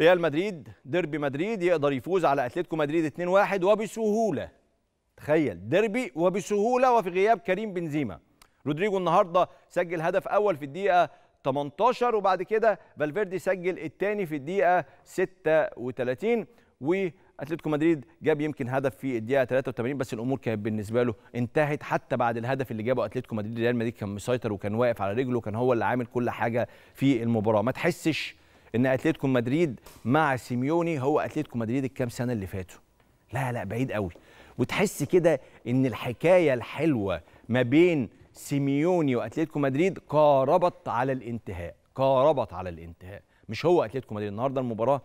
ريال مدريد ديربي مدريد يقدر يفوز على اتلتيكو مدريد 2-1 وبسهوله تخيل ديربي وبسهوله وفي غياب كريم بنزيما رودريجو النهارده سجل هدف اول في الدقيقه 18 وبعد كده فالفيردي سجل الثاني في الدقيقه 36 واتلتيكو مدريد جاب يمكن هدف في الدقيقه 83 بس الامور كانت بالنسبه له انتهت حتى بعد الهدف اللي جابه اتلتيكو مدريد ريال مدريد كان مسيطر وكان واقف على رجله وكان هو اللي عامل كل حاجه في المباراه ما تحسش ان اتلتيكو مدريد مع سيميوني هو اتلتيكو مدريد الكام سنه اللي فاتوا لا لا بعيد قوي وتحس كده ان الحكايه الحلوه ما بين سيميوني واتلتيكو مدريد قاربت على الانتهاء قاربت على الانتهاء مش هو اتلتيكو مدريد النهارده المباراه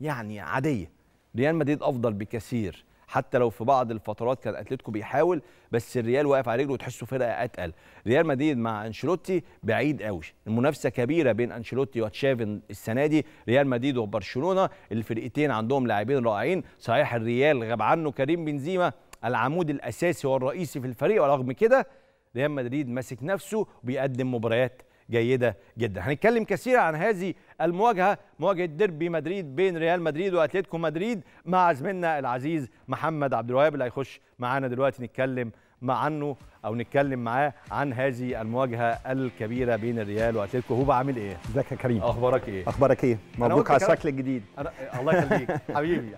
يعني عاديه ريال مدريد افضل بكثير حتى لو في بعض الفترات كان اتلتيكو بيحاول بس الريال واقف على رجله وتحسه فرقه اتقل ريال مدريد مع انشيلوتي بعيد قوي المنافسه كبيره بين انشيلوتي وتشافي السنه دي ريال مدريد وبرشلونه الفرقتين عندهم لاعبين رائعين صحيح الريال غاب عنه كريم بنزيما العمود الاساسي والرئيسي في الفريق ورغم كده ريال مدريد ماسك نفسه وبيقدم مباريات جيده جدا هنتكلم كثيرا عن هذه المواجهه مواجهه ديربي مدريد بين ريال مدريد واتلتيكو مدريد مع زميلنا العزيز محمد عبد الوهاب اللي هيخش معانا دلوقتي نتكلم مع عنه او نتكلم معاه عن هذه المواجهه الكبيره بين الريال واتلتيكو هو عامل ايه ازيك يا كريم اخبارك ايه اخبارك ايه مبروك على الشكل الجديد أنا... الله يخليك حبيبي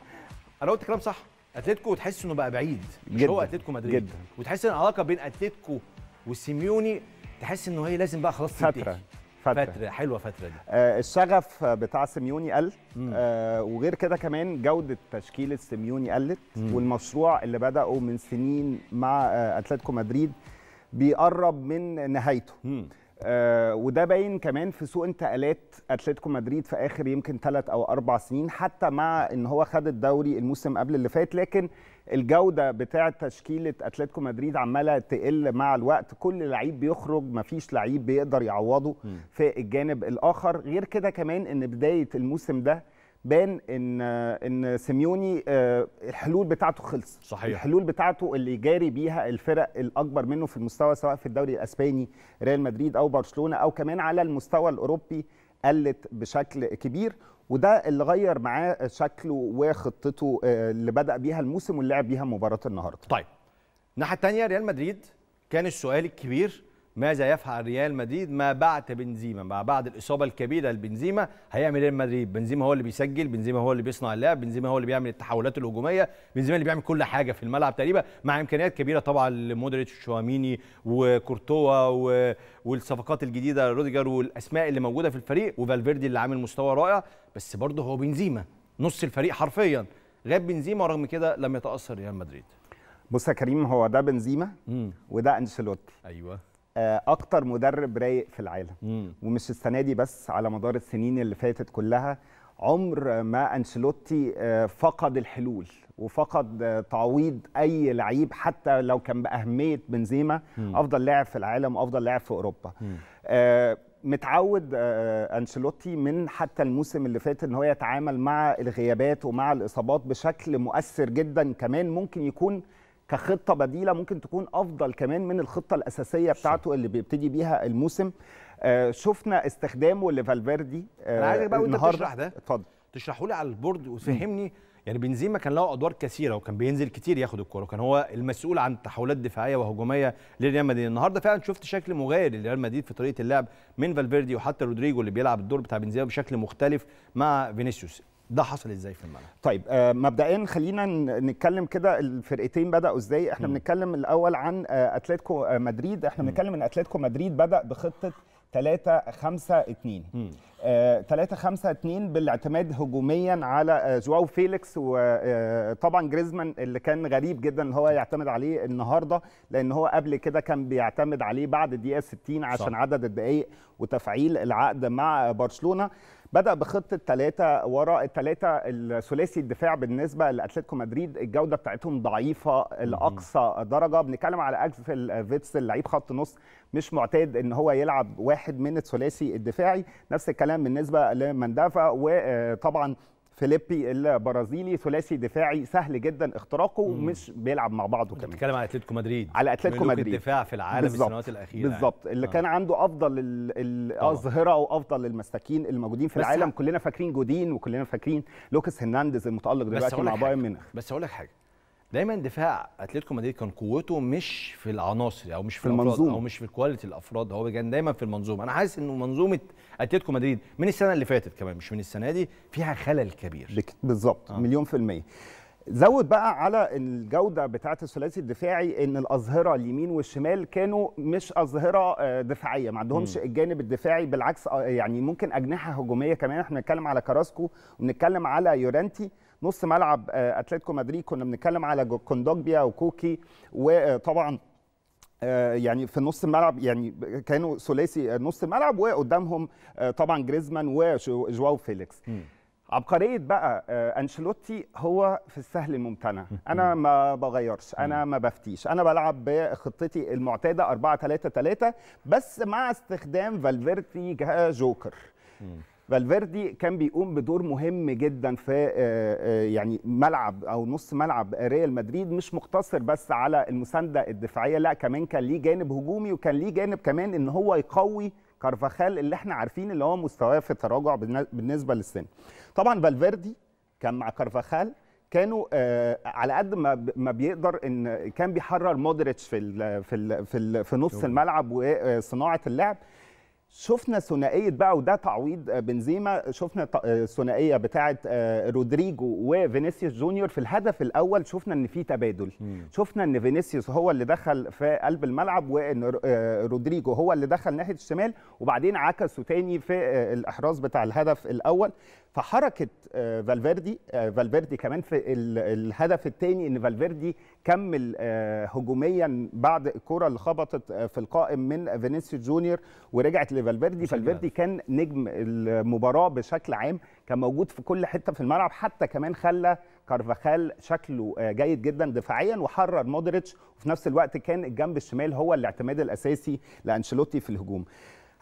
انا قلت كلام صح اتلتيكو وتحس انه بقى بعيد مش جداً. هو اتلتيكو مدريد جدا وتحس ان العلاقه بين اتلتيكو وسيميوني تحس انه هي لازم بقى خلاص فتره فترة. فترة حلوة فترة دي آه الشغف بتاع سيميوني قل آه وغير كده كمان جودة تشكيلة سيميوني قلت مم. والمشروع اللي بدأه من سنين مع آه أتلتيكو مدريد بيقرب من نهايته مم. آه، وده باين كمان في سوء انتقالات اتلتيكو مدريد في اخر يمكن ثلاث او اربع سنين حتى مع ان هو خد الدوري الموسم قبل اللي فات لكن الجوده بتاعه تشكيله اتلتيكو مدريد عماله تقل مع الوقت كل لعيب بيخرج مفيش لعيب بيقدر يعوضه في الجانب الاخر غير كده كمان ان بدايه الموسم ده بان ان ان سيميوني آه، الحلول بتاعته خلصت صحيح الحلول بتاعته اللي جاري بيها الفرق الاكبر منه في المستوى سواء في الدوري الاسباني ريال مدريد او برشلونه او كمان على المستوى الاوروبي قلت بشكل كبير وده اللي غير معاه شكله وخطته آه، اللي بدا بيها الموسم واللي لعب بيها مباراه النهارده طيب الناحيه الثانيه ريال مدريد كان السؤال الكبير ماذا يفعل ريال مدريد ما بعد بنزيما مع بعد الاصابه الكبيره لبنزيما هيعمل ريال مدريد بنزيما هو اللي بيسجل بنزيما هو اللي بيصنع اللعب بنزيما هو اللي بيعمل التحولات الهجوميه بنزيما اللي بيعمل كل حاجه في الملعب تقريبا مع امكانيات كبيره طبعا لمودريتش وشواميني وكورتوا و... والصفقات الجديده روديجر والاسماء اللي موجوده في الفريق وفالفيردي اللي عامل مستوى رائع بس برضه هو بنزيما نص الفريق حرفيا غاب بنزيما ورغم كده لم يتاثر ريال مدريد بص يا كريم هو ده بنزيما وده انشيلوتي ايوه آه، اكتر مدرب رايق في العالم مم. ومش السنه دي بس على مدار السنين اللي فاتت كلها عمر ما انشيلوتي آه، فقد الحلول وفقد آه، تعويض اي لعيب حتى لو كان باهميه بنزيما افضل لاعب في العالم وافضل لاعب في اوروبا متعود انشيلوتي من حتى الموسم اللي فات ان هو يتعامل مع الغيابات ومع الاصابات بشكل مؤثر جدا كمان ممكن يكون كخطه بديله ممكن تكون افضل كمان من الخطه الاساسيه بتاعته اللي بيبتدي بيها الموسم آه، شفنا استخدامه لفالفيردي آه، انا عايزك بقى وانت بتشرح ده اتفضل تشرحه لي على البورد وفهمني يعني بنزيما كان له ادوار كثيره وكان بينزل كتير ياخد الكوره وكان هو المسؤول عن تحولات دفاعيه وهجوميه لريال مدريد النهارده فعلا شفت شكل مغاير لريال مدريد في طريقه اللعب من فالفيردي وحتى رودريجو اللي بيلعب الدور بتاع بنزيما بشكل مختلف مع فينيسيوس ده حصل ازاي في الملعب طيب آه مبدئيا خلينا نتكلم كده الفرقتين بداوا ازاي احنا بنتكلم الاول عن آه اتلتيكو آه مدريد احنا بنتكلم ان اتلتيكو مدريد بدا بخطه 3 5 2 3 5 2 بالاعتماد هجوميا على آه، جواو فيليكس وطبعا آه، جريزمان اللي كان غريب جدا ان هو يعتمد عليه النهارده لان هو قبل كده كان بيعتمد عليه بعد الدقيقه 60 عشان صح. عدد الدقائق وتفعيل العقد مع برشلونه بدا بخطه ثلاثه وراء الثلاثه الثلاثي الدفاع بالنسبه لاتلتيكو مدريد الجوده بتاعتهم ضعيفه لاقصى درجه بنتكلم على اكسل آه، فيتس اللعيب خط نص مش معتاد ان هو يلعب واحد من الثلاثي الدفاعي نفس الكلام بالنسبه لمندافع وطبعا فيليبي البرازيلي ثلاثي دفاعي سهل جدا اختراقه ومش بيلعب مع بعضه كمان بتتكلم على اتلتيكو مدريد على اتلتيكو مدريد الدفاع في العالم بالزبط. السنوات الاخيره يعني. بالظبط يعني. اللي آه. كان عنده افضل الاظهره وافضل المساكين الموجودين في العالم كلنا فاكرين جودين وكلنا فاكرين لوكس هرنانديز المتالق دلوقتي مع بايرن ميونخ بس هقول لك حاجه دايما دفاع اتلتيكو مدريد كان قوته مش في العناصر او مش في, في المنظومه او مش في الكواليتي الافراد هو كان دايما في المنظومه انا حاسس ان منظومه اتلتيكو مدريد من السنه اللي فاتت كمان مش من السنه دي فيها خلل كبير بالظبط آه. مليون في الميه زود بقى على الجوده بتاعه الثلاثي الدفاعي ان الاظهره اليمين والشمال كانوا مش اظهره آه، دفاعيه ما عندهمش الجانب الدفاعي بالعكس آه، يعني ممكن اجنحه هجوميه كمان احنا بنتكلم على كراسكو وبنتكلم على يورانتي نص ملعب آه، اتلتيكو مدريد كنا بنتكلم على كوندوجبيا وكوكي وطبعا آه، يعني في نص الملعب يعني كانوا ثلاثي آه، نص الملعب وقدامهم طبعا جريزمان وجواو فيليكس عبقريه بقى انشيلوتي هو في السهل الممتنع انا ما بغيرش انا ما بفتيش انا بلعب بخطتي المعتاده 4 3 3 بس مع استخدام فالفيرتي كجوكر فالفيردي كان بيقوم بدور مهم جدا في آه، آه، يعني ملعب او نص ملعب ريال مدريد مش مقتصر بس على المسانده الدفاعيه لا كمان كان ليه جانب هجومي وكان ليه جانب كمان ان هو يقوي كارفاخال اللي احنا عارفين اللي هو مستواه في تراجع بالنسبه للسن طبعا فالفيردي كان مع كارفاخال كانوا آه، على قد ما ما بيقدر ان كان بيحرر مودريتش في في في نص الملعب وصناعه اللعب شفنا ثنائيه بقى وده تعويض بنزيما شفنا الثنائيه بتاعه آه، رودريجو وفينيسيوس جونيور في الهدف الاول شفنا ان في تبادل مم. شفنا ان فينيسيوس هو اللي دخل في قلب الملعب وان آه، رودريجو هو اللي دخل ناحيه الشمال وبعدين عكسوا تاني في آه، الاحراز بتاع الهدف الاول فحركه فالفيردي فالفيردي كمان في الهدف الثاني ان فالفيردي كمل هجوميا بعد الكره اللي خبطت في القائم من فينيسيوس جونيور ورجعت فالفيردي فالفيردي كان نجم المباراه بشكل عام كان موجود في كل حته في الملعب حتى كمان خلى كارفاخال شكله آه، جيد جدا دفاعيا وحرر مودريتش وفي نفس الوقت كان الجنب الشمال هو الاعتماد الاساسي لانشيلوتي في الهجوم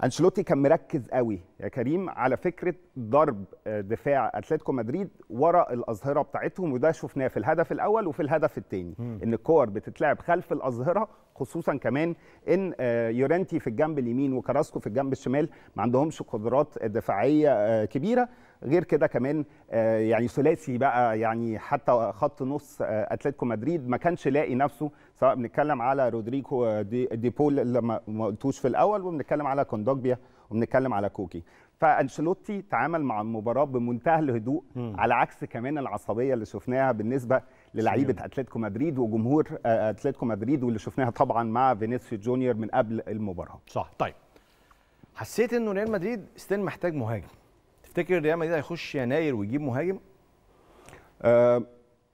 انشيلوتي كان مركز قوي يا كريم على فكره ضرب آه، دفاع اتلتيكو مدريد ورا الاظهره بتاعتهم وده شفناه في الهدف الاول وفي الهدف الثاني ان الكور بتتلعب خلف الاظهره خصوصا كمان ان آه، يورنتي في الجنب اليمين وكراسكو في الجنب الشمال ما عندهمش قدرات دفاعيه آه، كبيره غير كده كمان آه، يعني ثلاثي بقى يعني حتى خط نص اتلتيكو مدريد ما كانش لاقي نفسه سواء بنتكلم على رودريكو ديبول بول اللي ما قلتوش في الاول وبنتكلم على كوندوجبيا وبنتكلم على كوكي فانشيلوتي تعامل مع المباراه بمنتهى الهدوء م. على عكس كمان العصبيه اللي شفناها بالنسبه للعيبه اتلتيكو مدريد وجمهور آه، آه، اتلتيكو مدريد واللي شفناها طبعا مع فينيسيو جونيور من قبل المباراه صح طيب حسيت انه ريال مدريد ستيل محتاج مهاجم تفتكر ريال مدريد هيخش يناير ويجيب مهاجم أه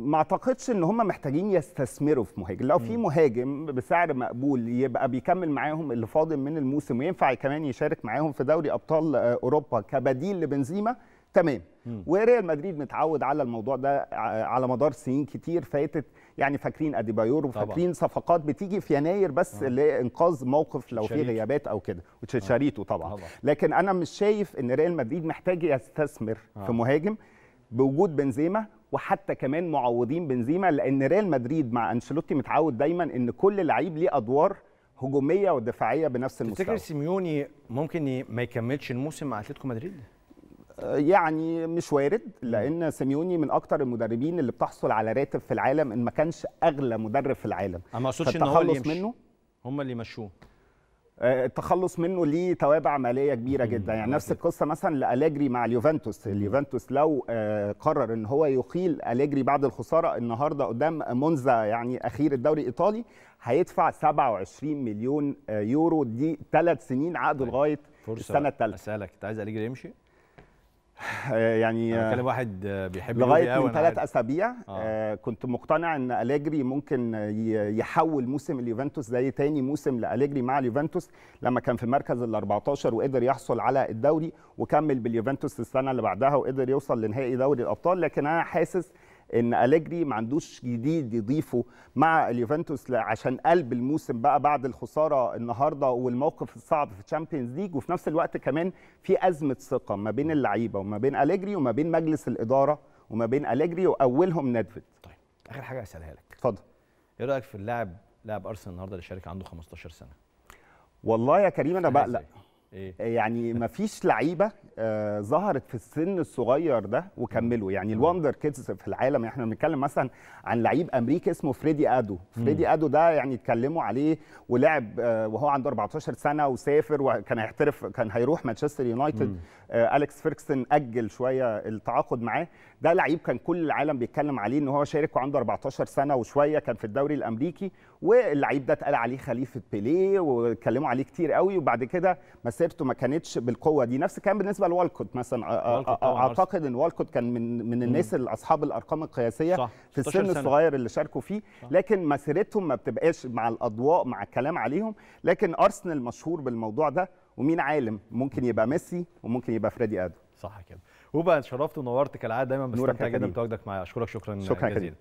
ما اعتقدش ان هم محتاجين يستثمروا في مهاجم لو في مهاجم بسعر مقبول يبقى بيكمل معاهم اللي فاضل من الموسم وينفع كمان يشارك معاهم في دوري ابطال آه، اوروبا كبديل لبنزيما تمام وريال مدريد متعود على الموضوع ده آه، على مدار سنين كتير فاتت يعني فاكرين اديبايور وفاكرين صفقات بتيجي في يناير بس آه. لانقاذ موقف لو في غيابات او كده وتشاريتو طبعا. طبعا لكن انا مش شايف ان ريال مدريد محتاج يستثمر آه. في مهاجم بوجود بنزيما وحتى كمان معوضين بنزيما لان ريال مدريد مع انشيلوتي متعود دايما ان كل لعيب ليه ادوار هجوميه ودفاعيه بنفس المستوى تفتكر سيميوني ممكن ما يكملش الموسم مع اتلتيكو مدريد آه، يعني مش وارد لان سيميوني من اكتر المدربين اللي بتحصل على راتب في العالم ان ما كانش اغلى مدرب في العالم انا ما اقصدش ان هو اللي منه هم اللي يمشوه آه، التخلص منه ليه توابع ماليه كبيره جدا يعني نفس القصه مثلا لالجري مع اليوفنتوس اليوفنتوس لو آه، قرر ان هو يقيل اليجري بعد الخساره النهارده قدام مونزا يعني اخير الدوري الايطالي هيدفع 27 مليون آه، يورو دي ثلاث سنين عقده طيب، لغايه السنه الثالثه اسالك انت عايز اليجري يمشي آه، يعني كان آه، واحد آه، بيحب لغايه من ثلاث اسابيع آه. كنت مقتنع ان اليجري ممكن يحول موسم اليوفنتوس زي تاني موسم لاليجري مع اليوفنتوس لما كان في مركز ال 14 وقدر يحصل على الدوري وكمل باليوفنتوس السنه اللي بعدها وقدر يوصل لنهائي دوري الابطال لكن انا حاسس ان اليجري ما عندوش جديد يضيفه مع اليوفنتوس عشان قلب الموسم بقى بعد الخساره النهارده والموقف الصعب في الشامبيونز ليج وفي نفس الوقت كمان في ازمه ثقه ما بين اللعيبه وما بين اليجري وما بين مجلس الاداره وما بين اليجري واولهم نادفيد طيب اخر حاجه اسالها لك اتفضل ايه رايك في اللاعب لاعب ارسنال النهارده اللي شارك عنده 15 سنه والله يا كريم انا بقلق إيه؟ يعني ما فيش لعيبه آه ظهرت في السن الصغير ده وكملوا يعني الواندر كيدز في العالم يعني احنا بنتكلم مثلا عن لعيب امريكي اسمه فريدي ادو فريدي ادو ده يعني اتكلموا عليه ولعب آه وهو عنده 14 سنه وسافر وكان هيحترف كان هيروح مانشستر يونايتد آه اليكس فيركسون اجل شويه التعاقد معاه ده لعيب كان كل العالم بيتكلم عليه ان هو شارك وعنده 14 سنه وشويه كان في الدوري الامريكي واللعيب ده اتقال عليه خليفه بيليه واتكلموا عليه كتير قوي وبعد كده مسيرته ما كانتش بالقوه دي نفس الكلام بالنسبه لوالكوت مثلا والكوت اعتقد ان والكوت كان من من الناس اللي اصحاب الارقام القياسيه صح. في السن سنة. الصغير اللي شاركوا فيه صح. لكن مسيرتهم ما بتبقاش مع الاضواء مع الكلام عليهم لكن ارسنال مشهور بالموضوع ده ومين عالم ممكن يبقى ميسي وممكن يبقى فريدي ادو صح كده وبقى شرفت ونورت كالعاده دايما بستمتع جدا بتواجدك معايا اشكرك شكرا, شكرا جزيلا